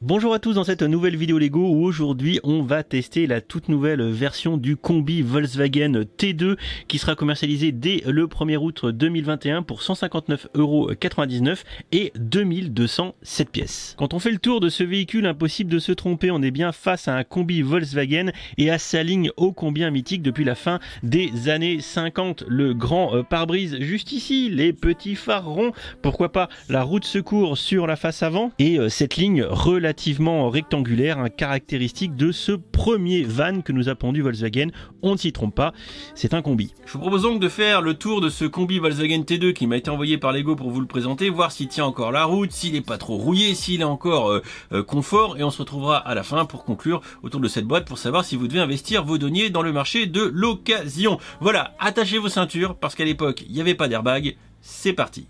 Bonjour à tous dans cette nouvelle vidéo Lego où aujourd'hui on va tester la toute nouvelle version du combi Volkswagen T2 qui sera commercialisé dès le 1er août 2021 pour 159,99€ et 2207 pièces. Quand on fait le tour de ce véhicule, impossible de se tromper, on est bien face à un combi Volkswagen et à sa ligne ô combien mythique depuis la fin des années 50. Le grand euh, pare-brise juste ici, les petits phares ronds, pourquoi pas la roue de secours sur la face avant et euh, cette ligne relativement rectangulaire, hein, caractéristique de ce premier van que nous a pendu Volkswagen. On ne s'y trompe pas, c'est un combi. Je vous propose donc de faire le tour de ce combi Volkswagen T2 qui m'a été envoyé par Lego pour vous le présenter, voir s'il tient encore la route, s'il n'est pas trop rouillé, s'il est encore euh, euh, confort, et on se retrouvera à la fin pour conclure autour de cette boîte pour savoir si vous devez investir vos deniers dans le marché de l'occasion. Voilà, attachez vos ceintures parce qu'à l'époque, il n'y avait pas d'airbag. C'est parti.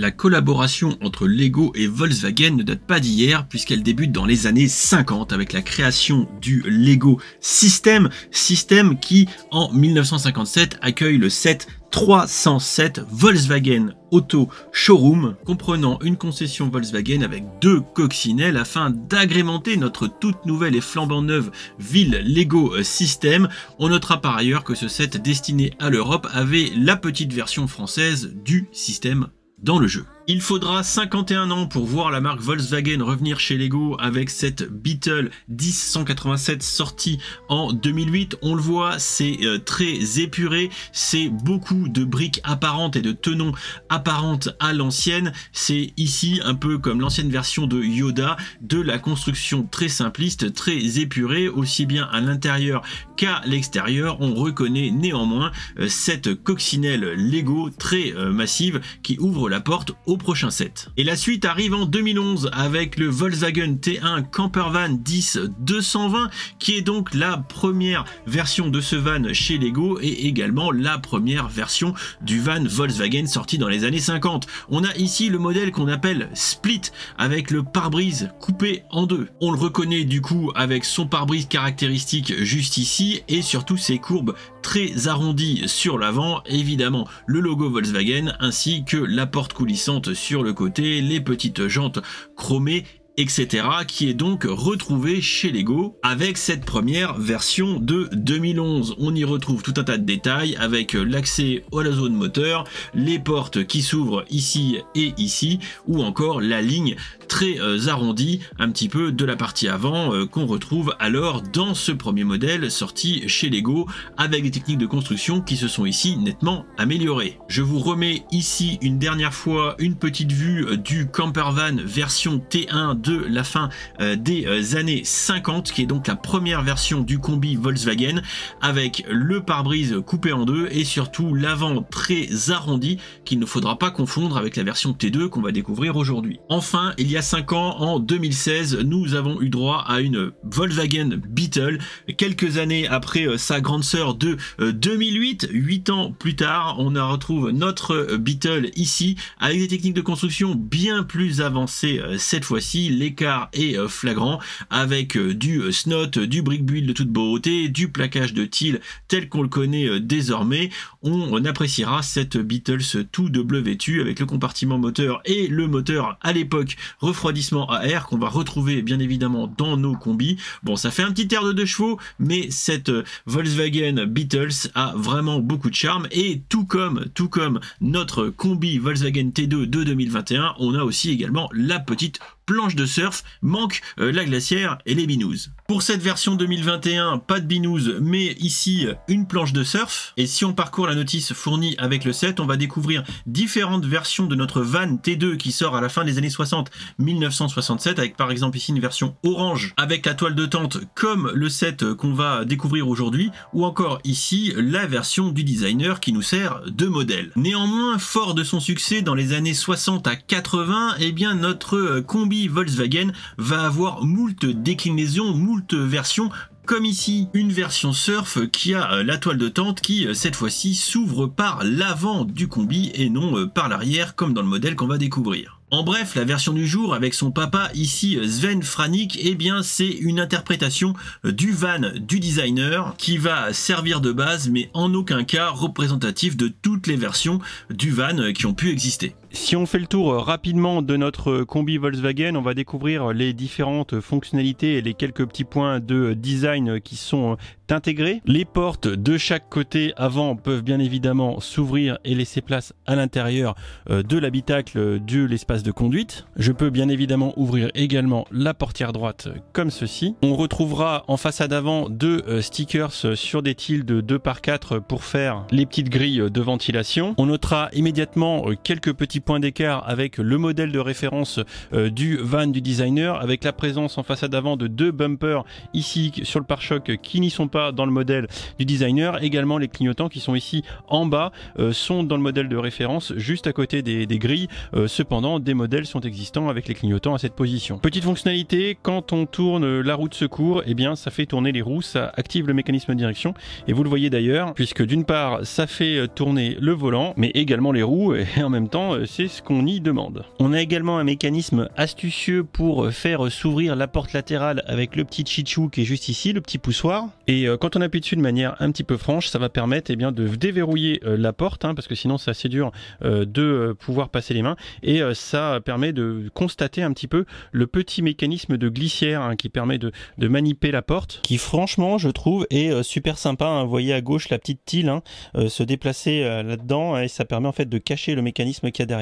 La collaboration entre Lego et Volkswagen ne date pas d'hier puisqu'elle débute dans les années 50 avec la création du Lego System, système qui en 1957 accueille le set 307 Volkswagen Auto Showroom, comprenant une concession Volkswagen avec deux coccinelles afin d'agrémenter notre toute nouvelle et flambant neuve ville Lego System. On notera par ailleurs que ce set destiné à l'Europe avait la petite version française du système dans le jeu. Il faudra 51 ans pour voir la marque Volkswagen revenir chez Lego avec cette Beetle 1087 sortie en 2008. On le voit, c'est euh, très épuré, c'est beaucoup de briques apparentes et de tenons apparentes à l'ancienne. C'est ici un peu comme l'ancienne version de Yoda, de la construction très simpliste, très épurée, aussi bien à l'intérieur qu'à l'extérieur. On reconnaît néanmoins euh, cette coccinelle Lego très euh, massive qui ouvre la porte au prochain set. Et la suite arrive en 2011 avec le Volkswagen T1 Campervan 10 220 qui est donc la première version de ce van chez Lego et également la première version du van Volkswagen sorti dans les années 50. On a ici le modèle qu'on appelle Split avec le pare-brise coupé en deux. On le reconnaît du coup avec son pare-brise caractéristique juste ici et surtout ses courbes très arrondi sur l'avant, évidemment le logo Volkswagen ainsi que la porte coulissante sur le côté, les petites jantes chromées etc. qui est donc retrouvé chez Lego avec cette première version de 2011. On y retrouve tout un tas de détails avec euh, l'accès à la zone moteur, les portes qui s'ouvrent ici et ici, ou encore la ligne très euh, arrondie un petit peu de la partie avant euh, qu'on retrouve alors dans ce premier modèle sorti chez Lego avec des techniques de construction qui se sont ici nettement améliorées. Je vous remets ici une dernière fois une petite vue du campervan version T1 de la fin euh, des euh, années 50, qui est donc la première version du combi Volkswagen, avec le pare-brise coupé en deux et surtout l'avant très arrondi, qu'il ne faudra pas confondre avec la version T2 qu'on va découvrir aujourd'hui. Enfin, il y a cinq ans, en 2016, nous avons eu droit à une Volkswagen Beetle, quelques années après euh, sa grande sœur de 2008, 8 ans plus tard, on a retrouve notre Beetle ici, avec des techniques de construction bien plus avancées cette fois-ci, l'écart est euh, flagrant avec euh, du euh, snot, du brick build de toute beauté, du plaquage de til tel qu'on le connaît désormais. On appréciera cette Beatles tout de bleu vêtu avec le compartiment moteur et le moteur à l'époque refroidissement à air qu'on va retrouver bien évidemment dans nos combis. Bon, ça fait un petit air de deux chevaux, mais cette Volkswagen Beatles a vraiment beaucoup de charme et tout comme, tout comme notre combi Volkswagen T2 de 2021, on a aussi également la petite planche de surf, manque euh, la glacière et les binous. Pour cette version 2021, pas de binous, mais ici euh, une planche de surf. Et si on parcourt la notice fournie avec le set, on va découvrir différentes versions de notre van T2 qui sort à la fin des années 60, 1967, avec par exemple ici une version orange avec la toile de tente comme le set euh, qu'on va découvrir aujourd'hui, ou encore ici la version du designer qui nous sert de modèle. Néanmoins, fort de son succès dans les années 60 à 80, eh bien notre combi Volkswagen va avoir moult déclinaisons, moult versions comme ici une version surf qui a euh, la toile de tente qui euh, cette fois-ci s'ouvre par l'avant du combi et non euh, par l'arrière comme dans le modèle qu'on va découvrir. En bref, la version du jour avec son papa ici Sven Franik, eh bien c'est une interprétation du van du designer qui va servir de base mais en aucun cas représentatif de toutes les versions du van qui ont pu exister. Si on fait le tour euh, rapidement de notre euh, combi Volkswagen, on va découvrir euh, les différentes fonctionnalités et les quelques petits points de design qui sont intégrés. Les portes de chaque côté avant peuvent bien évidemment s'ouvrir et laisser place à l'intérieur de l'habitacle de l'espace de conduite. Je peux bien évidemment ouvrir également la portière droite comme ceci. On retrouvera en façade avant deux stickers sur des tiles de 2 par 4 pour faire les petites grilles de ventilation. On notera immédiatement quelques petits point d'écart avec le modèle de référence euh, du van du designer, avec la présence en façade avant de deux bumpers ici sur le pare-choc qui n'y sont pas dans le modèle du designer. Également les clignotants qui sont ici en bas euh, sont dans le modèle de référence juste à côté des, des grilles. Euh, cependant, des modèles sont existants avec les clignotants à cette position. Petite fonctionnalité, quand on tourne la roue de secours, et eh bien ça fait tourner les roues, ça active le mécanisme de direction et vous le voyez d'ailleurs puisque d'une part ça fait tourner le volant mais également les roues et en même temps c'est ce qu'on y demande. On a également un mécanisme astucieux pour euh, faire s'ouvrir la porte latérale avec le petit chichou qui est juste ici, le petit poussoir. Et euh, quand on appuie dessus de manière un petit peu franche, ça va permettre eh bien, de déverrouiller euh, la porte, hein, parce que sinon c'est assez dur de pouvoir passer les mains. Et ça permet de constater un petit peu le petit mécanisme de glissière hein, qui permet de, de, la porte, qui franchement je trouve est super sympa. Hein. Vous voyez à gauche la petite tile se déplacer là-dedans et ça permet en fait de cacher le mécanisme qu'il y a derrière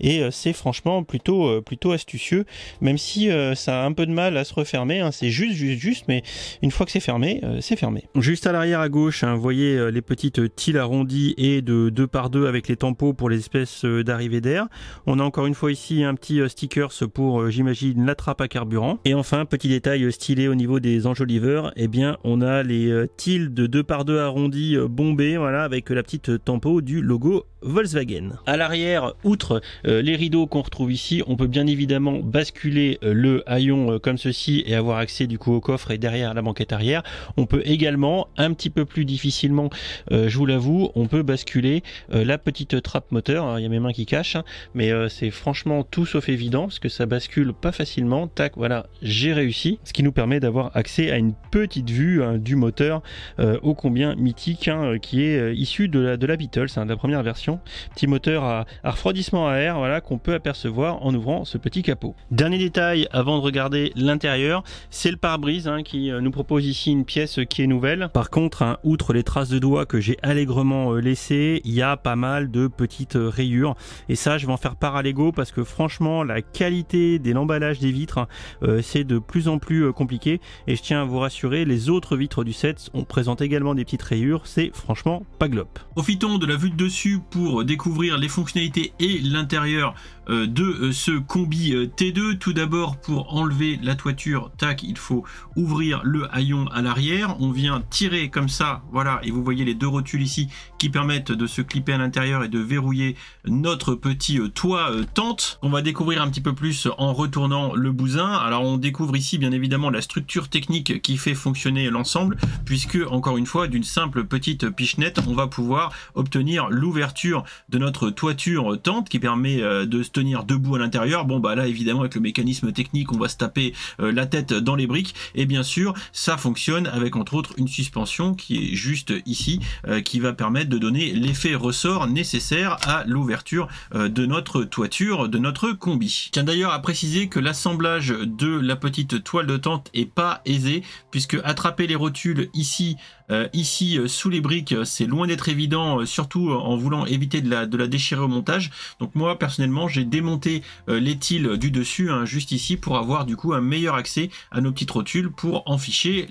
et euh, c'est franchement plutôt, euh, plutôt astucieux, même si euh, ça a un peu de mal à se refermer. Hein, c'est juste, juste, juste, mais une fois que c'est fermé, c'est fermé. Juste à l'arrière à gauche, hein, vous voyez les petites tiles arrondies et de deux par deux avec les tampons pour les espèces d'arrivée d'air. On a encore une fois ici un petit stickers pour, j'imagine, l'attrape à carburant. Et enfin, petit détail stylé au niveau des enjoliveurs, et eh bien, on a les tiles de deux par deux arrondis bombées, voilà, avec la petite tempo du logo Volkswagen. À l'arrière, outre euh, les rideaux qu'on retrouve ici, on peut bien évidemment basculer euh, le haillon euh, comme ceci et avoir accès du coup au coffre et derrière la banquette arrière. On peut également, un petit peu plus difficilement, je vous l'avoue, on peut basculer la petite trappe moteur. Hein, il y a mes mains qui cachent, hein, mais c'est franchement tout sauf évident parce que ça bascule pas facilement. Tac, voilà, j'ai réussi. Ce qui nous permet d'avoir accès à une petite vue hein, du moteur ô combien mythique qui est issu de la, de la Beatles, la première version. Petit moteur à, à à air voilà, qu'on peut apercevoir en ouvrant ce petit capot. Dernier détail avant de regarder l'intérieur, c'est le pare-brise hein, qui euh, nous propose ici une pièce qui est nouvelle. Par contre, hein, outre les traces de doigts que j'ai allègrement euh, laissées, il y a pas mal de petites euh, rayures. Et ça, je vais en faire part à l'ego parce que franchement, la qualité des l'emballage des vitres, hein, c'est de plus en plus compliqué. Et je tiens à vous rassurer, les autres vitres du set, ont présenté également des petites rayures. C'est franchement pas glop. Profitons de la vue de dessus pour découvrir les fonctionnalités et l'intérieur euh, de euh, ce combi euh, T2. Tout d'abord, pour enlever la toiture, tac, il faut ouvrir le haillon à l'arrière. On vient tirer comme ça, voilà, et vous voyez les deux rotules ici qui permettent de se clipper à l'intérieur et de verrouiller notre petit toit tente. On va découvrir un petit peu plus en retournant le bousin. Alors, on découvre ici, bien évidemment, la structure technique qui fait fonctionner l'ensemble, puisque, encore une fois, d'une simple petite pichenette, on va pouvoir obtenir l'ouverture de notre toiture tente qui permet euh, de se tenir debout à l'intérieur. Bon bah là évidemment avec le mécanisme technique on va se taper euh, la tête dans les briques et bien sûr ça fonctionne avec entre autres une suspension qui est juste ici euh, qui va permettre de donner l'effet ressort nécessaire à l'ouverture de notre toiture, de notre combi. Tiens d'ailleurs à préciser que l'assemblage de la petite toile de tente est pas aisé puisque attraper les rotules ici euh, ici, euh, sous les briques, euh, c'est loin d'être évident, surtout en voulant éviter de la, déchirer au montage. Donc moi, personnellement, j'ai démonté les tiles du dessus, hein, juste ici, pour avoir du coup un meilleur accès à nos petites rotules pour en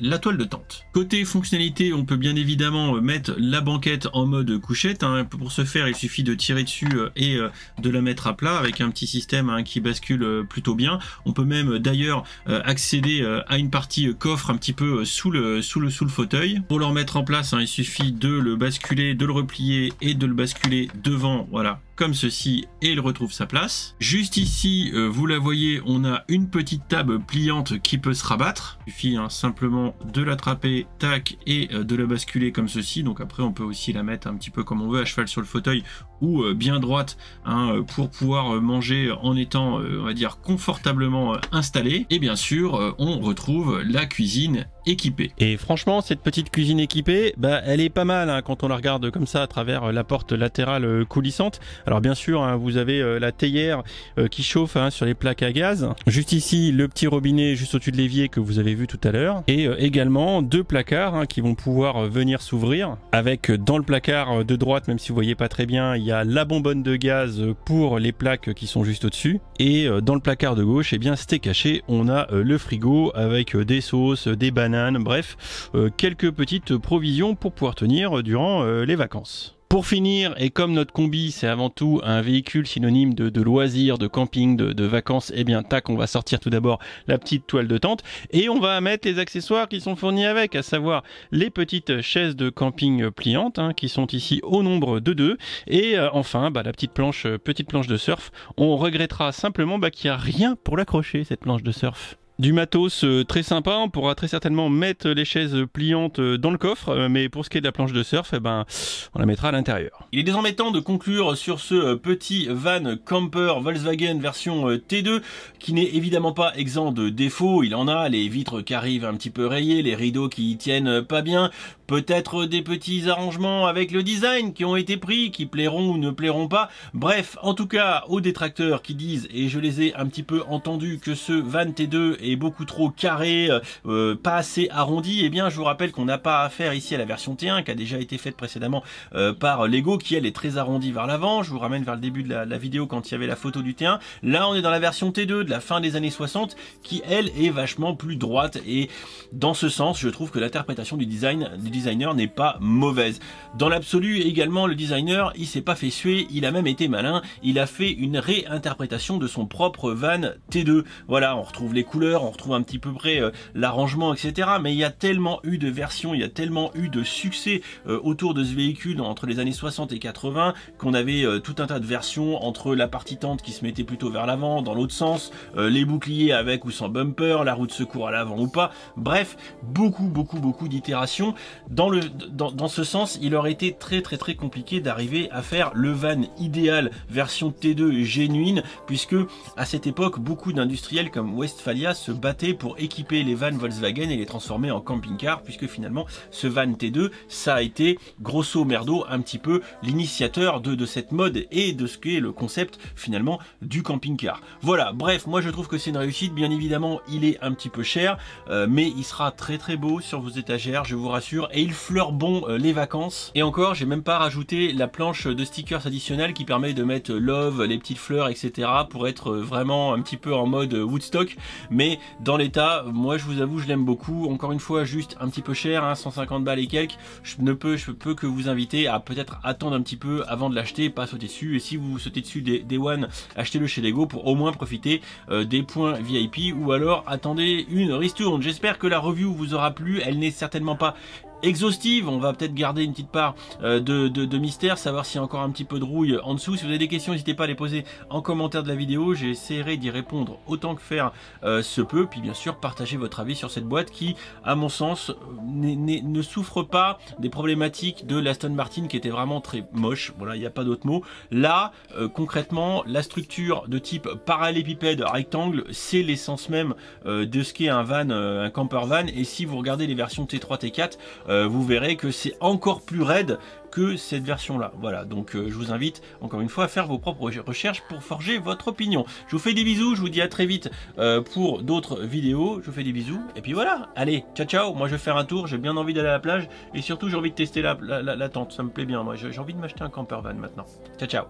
la toile de tente. Côté fonctionnalité, on peut bien évidemment mettre la banquette en mode couchette. Hein. Pour ce faire, il suffit de tirer dessus et de la mettre à plat avec un petit système hein, qui bascule plutôt bien. On peut même d'ailleurs accéder à une partie coffre un petit peu sous le, sous le, sous le fauteuil mettre en place. Hein. Il suffit de le basculer, de le replier et de le basculer devant. Voilà, ceci et il retrouve sa place. Juste ici, euh, vous la voyez, on a une petite table pliante qui peut se rabattre. Il suffit hein, simplement de l'attraper, tac, et euh, de la basculer comme ceci. Donc après, on peut aussi la mettre un petit peu comme on veut, à cheval sur le fauteuil ou euh, bien droite, hein, pour pouvoir manger en étant, on va dire, confortablement installé. Et bien sûr, on retrouve la cuisine équipée. Et franchement, cette petite cuisine équipée, bah, elle est pas mal hein, quand on la regarde comme ça à travers la porte latérale coulissante. Alors bien sûr, hein, vous avez euh, la théière euh, qui chauffe hein, sur les plaques à gaz. Juste ici, le petit robinet juste au-dessus de l'évier que vous avez vu tout à l'heure. Et euh, également deux placards hein, qui vont pouvoir venir s'ouvrir. Avec dans le placard de droite, même si vous voyez pas très bien, il y a la bonbonne de gaz pour les plaques qui sont juste au-dessus. Et dans le placard de gauche, et eh bien c'était caché, on a le frigo avec des sauces, des bananes, bref, quelques petites provisions pour pouvoir tenir durant les vacances. Pour finir, et comme notre combi, c'est avant tout un véhicule synonyme de, loisirs, de camping, de, vacances, eh bien, tac, on va sortir tout d'abord la petite toile de tente et on va mettre les accessoires qui sont fournis avec, à savoir les petites chaises de camping pliantes, hein, qui sont ici au nombre de deux, et euh, enfin, bah, la petite planche, euh, petite planche de surf. On regrettera simplement bah, qu'il n'y a rien pour l'accrocher, cette planche de surf du matos euh, très sympa. On pourra très certainement mettre les chaises pliantes euh, dans le coffre, euh, mais pour ce qui est de la planche de surf, eh ben, on la mettra à l'intérieur. Il est désormais temps de conclure sur ce petit van camper Volkswagen version T2 qui n'est évidemment pas exempt de défauts. Il en a les vitres qui arrivent un petit peu rayées, les rideaux qui tiennent pas bien peut-être des petits arrangements avec le design qui ont été pris, qui plairont ou ne plairont pas. Bref, en tout cas, aux détracteurs qui disent, et je les ai un petit peu entendus, que ce Van T2 est beaucoup trop carré, euh, pas assez arrondi, eh bien je vous rappelle qu'on n'a pas affaire ici à la version T1 qui a déjà été faite précédemment euh, par Lego, qui elle est très arrondie vers l'avant. Je vous ramène vers le début de la, vidéo quand il y avait la photo du T1. Là, on est dans la version T2 de la fin des années 60 qui elle est vachement plus droite et dans ce sens, je trouve que l'interprétation du design, du design n'est pas mauvaise. Dans l'absolu également, le designer, il s'est pas fait suer, il a même été malin, il a fait une réinterprétation de son propre van T2. Voilà, on retrouve les couleurs, on retrouve un petit peu près euh, l'arrangement, etc. Mais il y a tellement eu de versions, il y a tellement eu de succès euh, autour de ce véhicule entre les années 60 et 80 qu'on avait euh, tout un tas de versions entre la partie tente qui se mettait plutôt vers l'avant, dans l'autre sens, les boucliers avec ou sans bumper, la roue de secours à l'avant ou pas. Bref, beaucoup, beaucoup, beaucoup d'itérations dans, le, dans, dans, ce sens, il aurait été très très très compliqué d'arriver à faire le van idéal version T2 génuine, puisque à cette époque, beaucoup d'industriels comme Westphalia se battaient pour équiper les vannes Volkswagen et les transformer en camping-car, puisque finalement, ce van T2, ça a été grosso merdo un petit peu l'initiateur de, de cette mode et de ce qu'est le concept finalement du camping-car. Voilà, bref, moi je trouve que c'est une réussite. Bien évidemment, il est un petit peu cher, euh, mais il sera très très beau sur vos étagères, je vous rassure il fleure bon euh, les vacances. Et encore, j'ai même pas rajouté la planche de stickers additionnelle qui permet de mettre euh, love, les petites fleurs, etc. pour être euh, vraiment un petit peu en mode Woodstock. Mais dans l'état, moi je vous avoue, je l'aime beaucoup. Encore une fois, juste un petit peu cher, 150 hein, balles et quelques. Je ne peux, je peux que vous inviter à peut-être attendre un petit peu avant de l'acheter, pas sauter dessus. Et si vous sautez dessus des, One, achetez-le chez Lego pour au moins profiter des points VIP ou alors attendez une ristourne. J'espère que la review vous aura plu. Elle n'est certainement pas exhaustive. On va peut-être garder une petite part euh, de, de, mystère, savoir s'il y a encore un petit peu de rouille en dessous. Si vous avez des questions, n'hésitez pas à les poser en commentaire de la vidéo. J'essaierai d'y répondre autant que faire euh, se peut. Puis bien sûr, partager votre avis sur cette boîte qui, à mon sens, euh, ne souffre pas des problématiques de l'Aston Martin qui était vraiment très moche. Voilà, il n'y a pas d'autre mot. Là, concrètement, la structure de type parallépipède rectangle, c'est l'essence même de ce qu'est un van, un camper van. Et si vous regardez les versions T3, T4, euh, vous verrez que c'est encore plus raide que cette version là. Voilà, donc euh, je vous invite encore une fois à faire vos propres recherches pour forger votre opinion. Je vous fais des bisous, je vous dis à très vite euh, pour d'autres vidéos, je vous fais des bisous, et puis voilà, allez, ciao ciao, moi je vais faire un tour, j'ai bien envie d'aller à la plage, et surtout j'ai envie de tester la, la tente, ça me plaît bien, moi j'ai envie de m'acheter un camper van maintenant. Ciao ciao